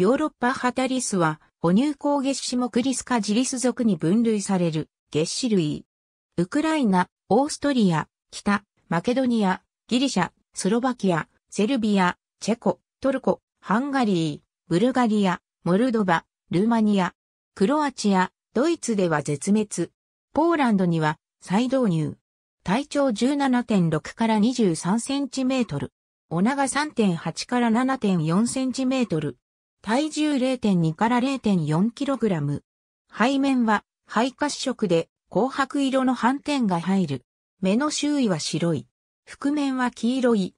ヨーロッパハタリスは、哺乳綱月種クリスカジリス属に分類される月種類。ウクライナ、オーストリア、北、マケドニア、ギリシャ、スロバキア、セルビア、チェコ、トルコ、ハンガリー、ブルガリア、モルドバ、ルーマニア、クロアチア、ドイツでは絶滅。ポーランドには再導入。体長17.6から23センチメートル。お長3.8から7.4センチメートル。体重0.2から 0.4kg。背面は肺褐色で紅白色の斑点が入る。目の周囲は白い。覆面は黄色い。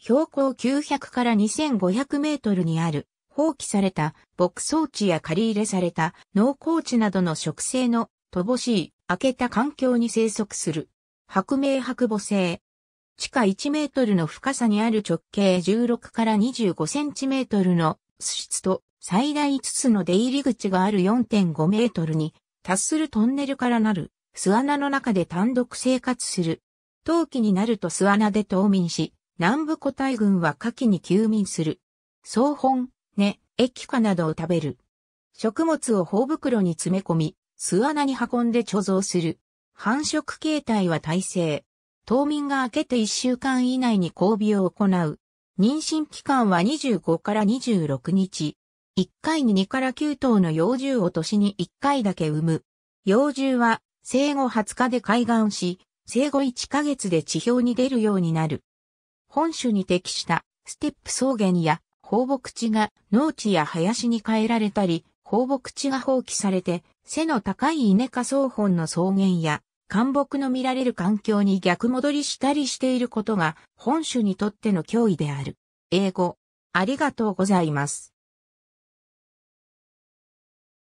標高900から2500メートルにある放棄された牧草地や借り入れされた農耕地などの植生の乏しい開けた環境に生息する。白明白母性。地下1メートルの深さにある直径16から25センチメートルの室と最大5つの出入り口がある4.5メートルに達するトンネルからなる巣穴の中で単独生活する。冬季になると巣穴で冬眠し、南部個体群は夏季に休眠する。草本、根、液化などを食べる。食物を頬袋に詰め込み、巣穴に運んで貯蔵する。繁殖形態は耐性。冬眠が明けて1週間以内に交尾を行う。妊娠期間は25から26日。1回に2から9頭の幼獣を年に1回だけ産む。幼獣は生後20日で開眼し、生後1ヶ月で地表に出るようになる。本種に適したステップ草原や放牧地が農地や林に変えられたり、放牧地が放棄されて背の高い稲科草本の草原や干木の見られる環境に逆戻りしたりしていることが本種にとっての脅威である。英語、ありがとうございます。